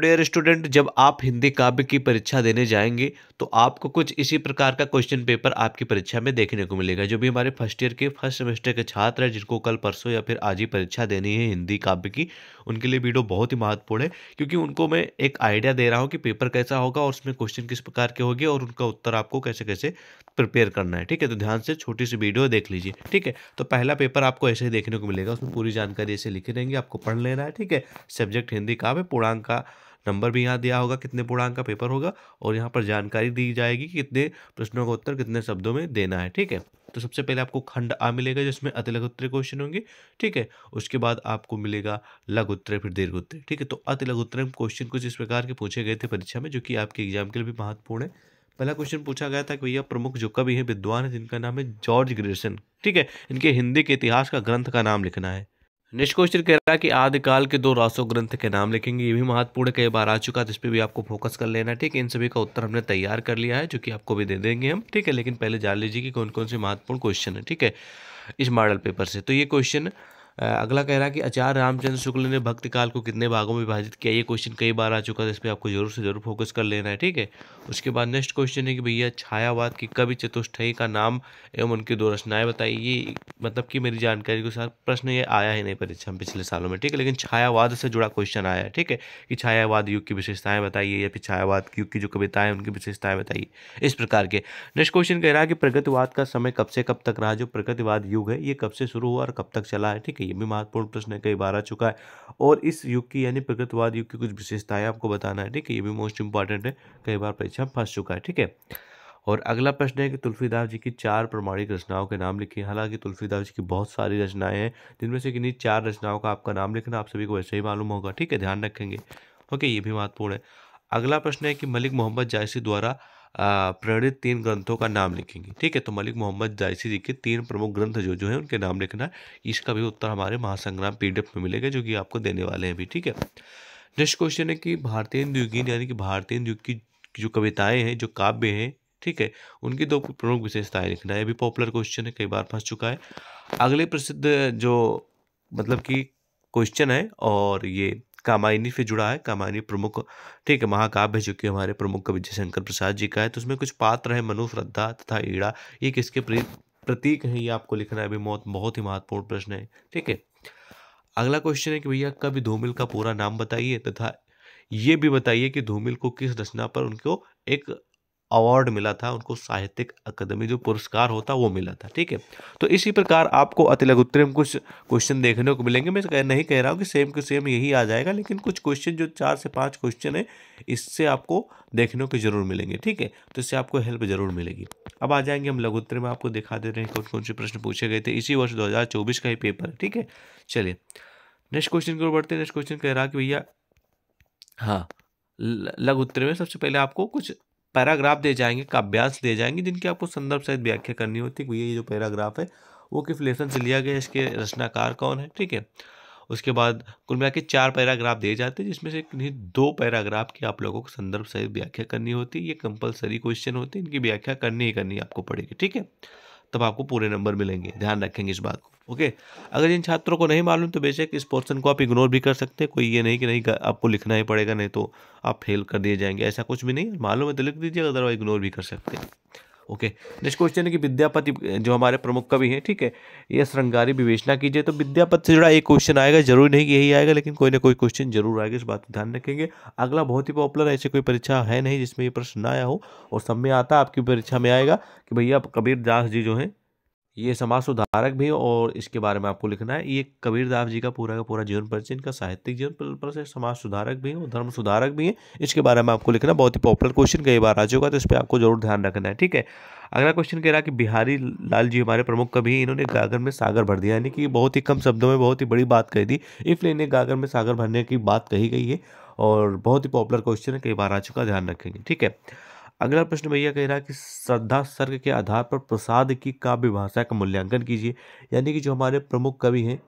dear student जब आप हिंदी काव्य की परीक्षा देने जाएंगे तो आपको कुछ इसी प्रकार का क्वेश्चन पेपर आपकी परीक्षा में देखने को मिलेगा जो भी हमारे फर्स्ट ईयर के फर्स्ट सेमेस्टर के छात्र हैं जिनको कल परसों या फिर आज ही परीक्षा देनी है हिंदी काव्य की उनके लिए वीडियो बहुत ही महत्वपूर्ण है क्योंकि उनको मैं एक आइडिया दे रहा हूँ कि पेपर कैसा होगा और उसमें क्वेश्चन किस प्रकार के होगी और उनका उत्तर आपको कैसे कैसे प्रिपेयर करना है ठीक है तो ध्यान से छोटी सी वीडियो देख लीजिए ठीक है तो पहला पेपर आपको ऐसे ही देखने को मिलेगा उसमें पूरी जानकारी ऐसे लिखी रहेंगी आपको पढ़ लेना है ठीक है सब्जेक्ट हिंदी काव्य पूर्णांक का नंबर भी यहाँ दिया होगा कितने पूर्णांक का पेपर होगा और यहाँ पर जानकारी दी जाएगी कि कितने प्रश्नों का उत्तर कितने शब्दों में देना है ठीक है तो सबसे पहले आपको खंड आ मिलेगा जिसमें अति क्वेश्चन होंगे ठीक है उसके बाद आपको मिलेगा उत्तर फिर दीर्घ उत्तर ठीक है तो अति लघुत्तरीय क्वेश्चन कुछ इस प्रकार के पूछे गए थे परीक्षा में जो कि आपके एग्जाम के लिए भी महत्वपूर्ण है पहला क्वेश्चन पूछा गया था कि भैया प्रमुख जो कवि है विद्वान है जिनका नाम है जॉर्ज ग्रेसन ठीक है इनके हिंदी के इतिहास का ग्रंथ का नाम लिखना है निष्कोष्टिर कह रहा है कि आदिकाल के दो रासो ग्रंथ के नाम लिखेंगे ये भी महत्वपूर्ण कई बार आ चुका है इस पर भी आपको फोकस कर लेना है ठीक है इन सभी का उत्तर हमने तैयार कर लिया है जो कि आपको भी दे देंगे हम ठीक है लेकिन पहले जान लीजिए कि कौन कौन से महत्वपूर्ण क्वेश्चन है ठीक है इस मॉडल पेपर से तो ये क्वेश्चन अगला कह रहा है कि आचार्य रामचंद्र शुक्ल ने भक्ति काल को कितने भागों में विभाजित किया ये क्वेश्चन कई बार आ चुका है तो इस पर आपको जरूर से जरूर फोकस कर लेना है ठीक है उसके बाद नेक्स्ट क्वेश्चन है कि भैया छायावाद की कवि चतुष्ठई का नाम एवं उनकी दो रचनाएं बताइए ये मतलब कि मेरी जानकारी के अनुसार प्रश्न ये आया ही नहीं परीक्षा में पिछले सालों में ठीक है लेकिन छायावाद से जुड़ा क्वेश्चन आया है ठीक है कि छायावाद युग की विशेषताएं बताइए या फिर छायावाद युग की जो कविताएं उनकी विशेषताएं बताइए इस प्रकार के नेक्स्ट क्वेश्चन कह रहा है कि प्रगतिवाद का समय कब से कब तक रहा जो प्रगतिवाद युग है ये कब से शुरू हुआ और कब तक चला है ठीक है ये भी महत्वपूर्ण प्रश्न है कई बार आ चुका है और इस युग की यानी प्रगतवाद युग की कुछ विशेषताएं आपको बताना है ठीक है ये भी मोस्ट इंपॉर्टेंट है कई बार परीक्षा फंस चुका है ठीक है और अगला प्रश्न है कि तुलसीदास जी की चार प्रमाणिक रचनाओं के नाम लिखिए हालांकि तुलसीदास जी की बहुत सारी रचनाएं हैं जिनमें से किन्हीं चार रचनाओं का आपका नाम लिखना आप सभी को वैसे ही मालूम होगा ठीक है ध्यान रखेंगे ओके ये भी महत्वपूर्ण है अगला प्रश्न है कि मलिक मोहम्मद जायसी द्वारा प्रणित तीन ग्रंथों का नाम लिखेंगे ठीक है तो मलिक मोहम्मद जायसी जी के तीन प्रमुख ग्रंथ जो जो है उनके नाम लिखना है इसका भी उत्तर हमारे महासंग्राम पी में मिलेगा जो कि आपको देने वाले हैं अभी ठीक है नेक्स्ट क्वेश्चन है कि भारतीय युगीन यानी कि भारतीय युग की जो कविताएं हैं जो काव्य हैं ठीक है उनकी दो प्रमुख विशेषताएं लिखना है भी पॉपुलर क्वेश्चन है कई बार फंस चुका है अगले प्रसिद्ध जो मतलब कि क्वेश्चन है और ये कामायनी से जुड़ा है कामायनी प्रमुख ठीक है महाकाव्य जो कि हमारे प्रमुख कवि जयशंकर प्रसाद जी का है तो उसमें कुछ पात्र है मनु श्रद्धा तथा ईड़ा ये किसके प्रतीक है ये आपको लिखना है अभी मौत बहुत ही महत्वपूर्ण प्रश्न है ठीक है अगला क्वेश्चन है कि भैया कवि धूमिल का पूरा नाम बताइए तथा ये भी बताइए कि धूमिल को किस रचना पर उनको एक अवार्ड मिला था उनको साहित्यिक अकादमी जो पुरस्कार होता वो मिला था ठीक है तो इसी प्रकार आपको अति लघुत्तर में कुछ क्वेश्चन देखने को मिलेंगे मैं कह, नहीं कह रहा हूँ कि सेम टू सेम यही आ जाएगा लेकिन कुछ क्वेश्चन जो चार से पाँच क्वेश्चन है इससे आपको देखने को जरूर मिलेंगे ठीक है तो इससे आपको हेल्प जरूर मिलेगी अब आ जाएंगे हम लघुत्तर में आपको दिखा दे रहे हैं कौन कौन से प्रश्न पूछे गए थे इसी वर्ष दो का ही पेपर है ठीक है चलिए नेक्स्ट क्वेश्चन की ओर बढ़ते हैं नेक्स्ट क्वेश्चन कह रहा कि भैया हाँ लघुत्तर में सबसे पहले आपको कुछ पैराग्राफ दे जाएंगे काव्यांश दे जाएंगे जिनकी आपको संदर्भ सहित व्याख्या करनी होती है ये जो पैराग्राफ है वो किस लेसन से लिया गया इसके रचनाकार कौन है ठीक है उसके बाद कुल मिला के चार पैराग्राफ दिए जाते हैं जिसमें से इन्हीं दो पैराग्राफ की आप लोगों को संदर्भ सहित व्याख्या करनी होती है ये कंपलसरी क्वेश्चन होते हैं इनकी व्याख्या करनी ही करनी आपको पड़ेगी ठीक है तब आपको पूरे नंबर मिलेंगे ध्यान रखेंगे इस बात को ओके अगर इन छात्रों को नहीं मालूम तो बेशक इस पोर्सन को आप इग्नोर भी कर सकते हैं कोई ये नहीं कि नहीं आपको लिखना ही पड़ेगा नहीं तो आप फेल कर दिए जाएंगे ऐसा कुछ भी नहीं मालूम है तो लिख दीजिए अदरवाइज इग्नोर भी कर सकते हैं ओके नेक्स्ट क्वेश्चन है कि विद्यापति जो हमारे प्रमुख कवि हैं ठीक है ये श्रृंगारी विवेचना कीजिए तो विद्यापति से जुड़ा एक क्वेश्चन आएगा जरूरी नहीं कि यही आएगा लेकिन कोई ना कोई क्वेश्चन जरूर आएगा इस बात का ध्यान रखेंगे अगला बहुत ही पॉपुलर ऐसी कोई परीक्षा है नहीं जिसमें ये प्रश्न आया हो और सब में आता आपकी परीक्षा में आएगा कि भैया कबीर दास जी जो हैं ये समाज सुधारक भी और इसके बारे में आपको लिखना है ये कबीरदास जी का पूरा का पूरा जीवन परिचय इनका साहित्यिक जीवन प्लस समाज सुधारक भी है और धर्म सुधारक भी है इसके बारे में आपको लिखना बहुत ही पॉपुलर क्वेश्चन कई बार आ चुका तो इस पर आपको जरूर ध्यान रखना है ठीक है अगला क्वेश्चन कह रहा कि बिहारी लाल जी हमारे प्रमुख कभी इन्होंने गागर में सागर भर दिया यानी कि बहुत ही कम शब्दों में बहुत ही बड़ी बात कही दी इसलिए इन्हें गागर में सागर भरने की बात कही गई है और बहुत ही पॉपुलर क्वेश्चन है कई बार आ चुका ध्यान रखेंगे ठीक है अगला प्रश्न भैया कह रहा है कि श्रद्धा सर्ग के आधार पर प्रसाद की काव्य भाषा का मूल्यांकन कीजिए यानी कि जो हमारे प्रमुख कवि हैं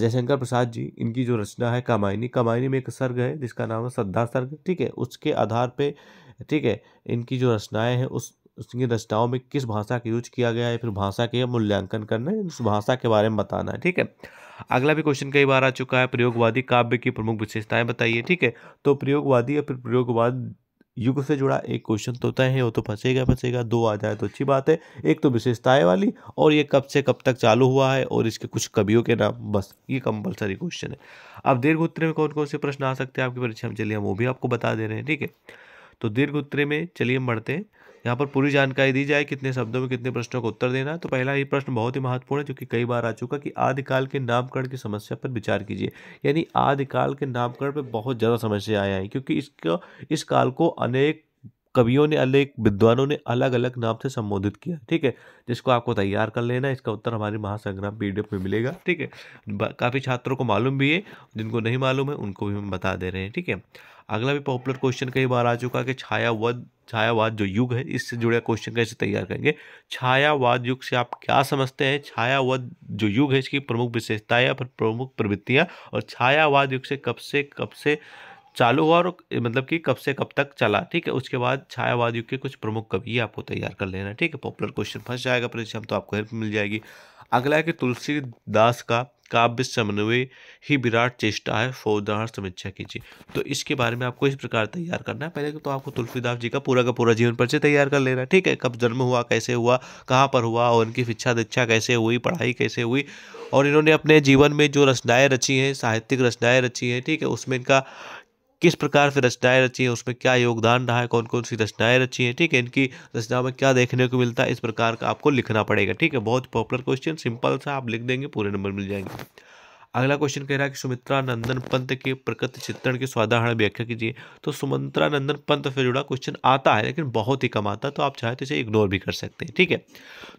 जयशंकर प्रसाद जी इनकी जो रचना है कामायनी कामायनी में एक सर्ग है जिसका नाम है श्रद्धा सर्ग ठीक है उसके आधार पे ठीक है इनकी जो रचनाएं हैं उस उसकी रचनाओं में किस भाषा का यूज किया गया है फिर भाषा के मूल्यांकन करना है उस भाषा के बारे में बताना है ठीक है अगला भी क्वेश्चन कई बार आ चुका है प्रयोगवादी काव्य की प्रमुख विशेषताएं बताइए ठीक है तो प्रयोगवादी या फिर प्रयोगवाद युग से जुड़ा एक क्वेश्चन तो तय है वो तो फंसेगा फंसेगा दो आ जाए तो अच्छी बात है एक तो विशेषताएं वाली और ये कब से कब तक चालू हुआ है और इसके कुछ कवियों के नाम बस ये कंपलसरी क्वेश्चन है अब दीर्घ उत्तर में कौन कौन से प्रश्न आ सकते हैं आपकी परीक्षा में चलिए हम वो भी आपको बता दे रहे हैं ठीक है तो दीर्घ उत्तरे में चलिए हम बढ़ते हैं यहाँ पर पूरी जानकारी दी जाए कितने शब्दों में कितने प्रश्नों को उत्तर देना है तो पहला ये प्रश्न बहुत ही महत्वपूर्ण है जो कि कई बार आ चुका कि आदिकाल के नामकरण की समस्या पर विचार कीजिए यानी आदिकाल के नामकरण पर बहुत ज़्यादा समस्या आया है क्योंकि इसका इस काल को अनेक कवियों ने अनेक विद्वानों ने अलग अलग नाम से संबोधित किया ठीक है जिसको आपको तैयार कर लेना इसका उत्तर हमारे महासंग्राम पी में मिलेगा ठीक है काफ़ी छात्रों को मालूम भी है जिनको नहीं मालूम है उनको भी हम बता दे रहे हैं ठीक है अगला भी पॉपुलर क्वेश्चन कई बार आ चुका कि छाया वध छायावाद जो युग है इससे जुड़े क्वेश्चन कैसे तैयार करेंगे छायावाद युग से आप क्या समझते हैं छायावाद जो युग है इसकी प्रमुख विशेषताएं या फिर प्रमुख प्रवृत्तियाँ और छायावाद युग से कब से कब से चालू हुआ और मतलब कि कब से कब तक चला ठीक है उसके बाद छायावाद युग के कुछ प्रमुख कवि आपको तैयार कर लेना ठीक है पॉपुलर क्वेश्चन फंस जाएगा परीक्षा में तो आपको हेल्प मिल जाएगी अगला है कि तुलसीदास का काव्य समन्वय ही विराट चेष्टा है फौजदार समीक्षा कीजिए तो इसके बारे में आपको इस प्रकार तैयार करना है पहले तो आपको तुलसीदास जी का पूरा का पूरा जीवन परिचय तैयार कर लेना है ठीक है कब जन्म हुआ कैसे हुआ कहाँ पर हुआ और इनकी शिक्षा दीक्षा कैसे हुई पढ़ाई कैसे हुई और इन्होंने अपने जीवन में जो रचनाएँ रची हैं साहित्यिक रचनाएँ रची हैं ठीक है उसमें इनका किस प्रकार से रचनाएं रची हैं उसमें क्या योगदान रहा है कौन कौन सी रचनाएं रची हैं ठीक है इनकी रचना में क्या देखने को मिलता है इस प्रकार का आपको लिखना पड़ेगा ठीक है बहुत पॉपुलर क्वेश्चन सिंपल सा आप लिख देंगे पूरे नंबर मिल जाएंगे अगला क्वेश्चन कह रहा है कि सुमित्रा नंदन पंत के प्रकृति चित्रण की स्वाधारण व्याख्या कीजिए तो सुमित्रा नंदन पंत से जुड़ा क्वेश्चन आता है लेकिन बहुत ही कम आता है तो आप चाहे तो इसे इग्नोर भी कर सकते हैं ठीक है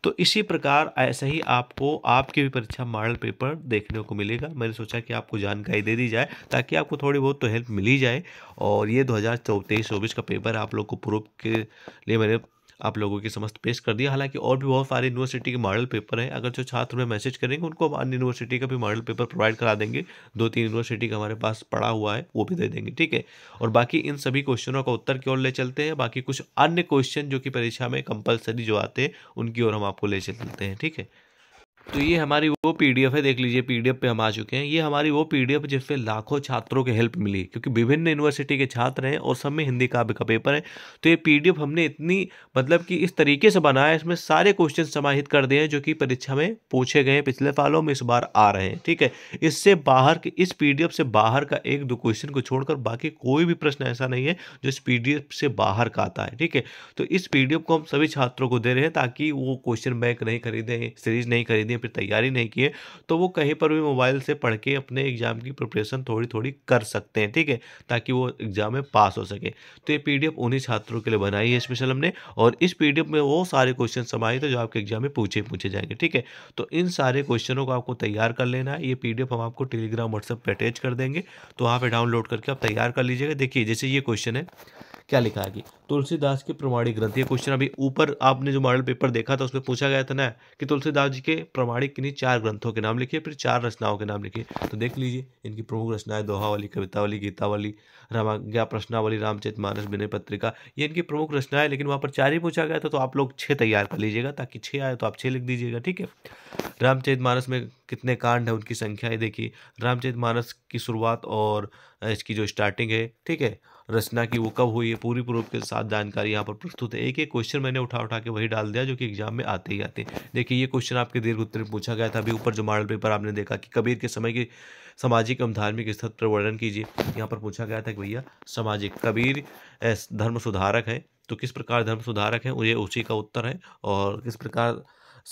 तो इसी प्रकार ऐसे ही आपको आपकी भी परीक्षा मॉडल पेपर देखने को मिलेगा मैंने सोचा कि आपको जानकारी दे दी जाए ताकि आपको थोड़ी बहुत तो हेल्प मिल ही जाए और ये दो हज़ार का पेपर आप लोग को प्रूफ के लिए मैंने आप लोगों के समस्त पेश कर दिया हालांकि और भी बहुत सारे यूनिवर्सिटी के मॉडल पेपर हैं अगर जो छात्र हमें मैसेज करेंगे उनको हम अन्य यूनिवर्सिटी का भी मॉडल पेपर प्रोवाइड करा देंगे दो तीन यूनिवर्सिटी का हमारे पास पड़ा हुआ है वो भी दे देंगे ठीक है और बाकी इन सभी क्वेश्चनों का उत्तर की ओर ले चलते हैं बाकी कुछ अन्य क्वेश्चन जो कि परीक्षा में कंपलसरी जो आते हैं उनकी ओर हम आपको ले चलते हैं ठीक है तो ये हमारी वो पीडीएफ है देख लीजिए पीडीएफ पे हम आ चुके हैं ये हमारी वो पीडीएफ जिसपे लाखों छात्रों की हेल्प मिली क्योंकि विभिन्न यूनिवर्सिटी के छात्र हैं और सब में हिंदी का का पेपर है तो ये पीडीएफ हमने इतनी मतलब कि इस तरीके से बनाया है इसमें सारे क्वेश्चन समाहित कर दिए हैं जो कि परीक्षा में पूछे गए पिछले सालों में इस बार आ रहे हैं ठीक है इससे बाहर के इस पी से बाहर का एक दो क्वेश्चन को छोड़कर बाकी कोई भी प्रश्न ऐसा नहीं है जो इस पी से बाहर का आता है ठीक है तो इस पी को हम सभी छात्रों को दे रहे हैं ताकि वो क्वेश्चन बैंक नहीं खरीदें सीरीज नहीं खरीदें लिए फिर तैयारी नहीं की है तो वो कहीं पर भी मोबाइल से पढ़ के अपने एग्ज़ाम की प्रिपरेशन थोड़ी थोड़ी कर सकते हैं ठीक है ताकि वो एग्ज़ाम में पास हो सके तो ये पी उन्हीं छात्रों के लिए बनाई है स्पेशल हमने और इस पी में वो सारे क्वेश्चन समाए थे जो आपके एग्ज़ाम में पूछे पूछे जाएंगे ठीक है तो इन सारे क्वेश्चनों को आपको तैयार कर लेना है ये पी हम आपको टेलीग्राम व्हाट्सएप पर अटैच कर देंगे तो वहाँ पर डाउनलोड करके आप तैयार कर लीजिएगा देखिए जैसे ये क्वेश्चन है क्या लिखा है कि तुलसीदास के प्रमाणिक ग्रंथ ये क्वेश्चन अभी ऊपर आपने जो मॉडल पेपर देखा था उसमें पूछा गया था ना कि तुलसीदास जी के प्रमाणिक किन्हीं चार ग्रंथों के नाम लिखिए फिर चार रचनाओं के नाम लिखिए तो देख लीजिए इनकी प्रमुख रचनाएं दोहावली कवितावली गीतावली रामाज्ञा प्रश्नावली रामचरित मानस विनय पत्रिका ये इनकी प्रमुख रचनाएं लेकिन वहाँ पर चार ही पूछा गया था तो आप लोग छः तैयार कर लीजिएगा ताकि छः आए तो आप छः लिख दीजिएगा ठीक है रामचरित मानस में कितने कांड हैं उनकी संख्या ये देखिए रामचरित मानस की शुरुआत और इसकी जो स्टार्टिंग है ठीक है रचना की वो कब हुई है पूरी पूर्व के साथ जानकारी यहाँ पर प्रस्तुत है एक एक क्वेश्चन मैंने उठा उठा के वही डाल दिया जो कि एग्जाम में आते ही आते देखिए ये क्वेश्चन आपके दीर्घ उत्तर में पूछा गया था अभी ऊपर जो मॉडल पेपर आपने देखा कि कबीर के समय की सामाजिक एवं धार्मिक स्थल पर वर्णन कीजिए यहाँ पर पूछा गया था कि भैया सामाजिक कबीर धर्म सुधारक है तो किस प्रकार धर्म सुधारक है ये उसी का उत्तर है और किस प्रकार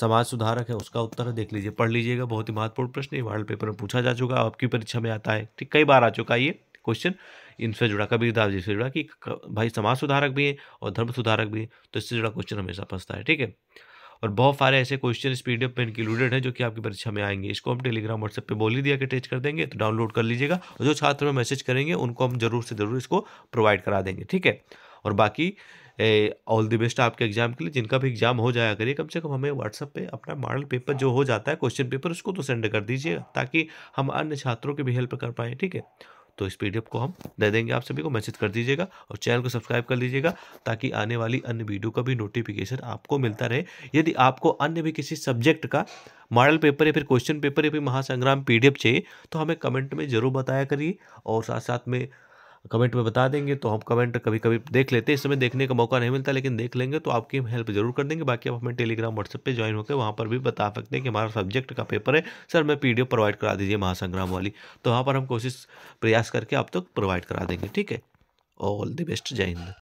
समाज सुधारक है उसका उत्तर है देख लीजिए पढ़ लीजिएगा बहुत ही महत्वपूर्ण प्रश्न ये वर्ल्ड पेपर में पूछा जा चुका है आपकी परीक्षा में आता है ठीक कई बार आ चुका है ये क्वेश्चन इनसे जुड़ा कभी जी से जुड़ा कि भाई समाज सुधारक भी हैं और धर्म सुधारक भी हैं तो इससे जुड़ा क्वेश्चन हमेशा फंसता है ठीक है और बहुत सारे ऐसे क्वेश्चन इस पी में इंक्लूडेड हैं जो कि आपकी परीक्षा में आएंगे इसको हम टेलीग्राम व्हाट्सएप पे बोल ही दिया कि टेस्ट कर देंगे तो डाउनलोड कर लीजिएगा और जो छात्र में मैसेज करेंगे उनको हम जरूर से जरूर इसको प्रोवाइड करा देंगे ठीक है और बाकी ऑल दी बेस्ट आपके एग्जाम के लिए जिनका भी एग्जाम हो जाया करिए कम से कम हमें व्हाट्सअप पे अपना मॉडल पेपर जो हो जाता है क्वेश्चन पेपर उसको तो सेंड कर दीजिएगा ताकि हम अन्य छात्रों की भी हेल्प कर पाएँ ठीक है तो इस पी को हम दे देंगे आप सभी को मैसेज कर दीजिएगा और चैनल को सब्सक्राइब कर लीजिएगा ताकि आने वाली अन्य वीडियो का भी नोटिफिकेशन आपको मिलता रहे यदि आपको अन्य भी किसी सब्जेक्ट का मॉडल पेपर या फिर क्वेश्चन पेपर या फिर महासंग्राम पीडीएफ चाहिए तो हमें कमेंट में ज़रूर बताया करिए और साथ साथ में कमेंट में बता देंगे तो हम कमेंट कभी कभी देख लेते हैं इस समय देखने का मौका नहीं मिलता लेकिन देख लेंगे तो आपकी हम हेल्प जरूर कर देंगे बाकी आप हमें टेलीग्राम व्हाट्सएप पर ज्वाइन होकर वहाँ पर भी बता सकते हैं कि हमारा सब्जेक्ट का पेपर है सर मैं पी प्रोवाइड करा दीजिए महासंग्राम वाली तो वहाँ पर हम कोशिश प्रयास करके आप तक तो प्रोवाइड करा देंगे ठीक है ऑल द बेस्ट जय हिंद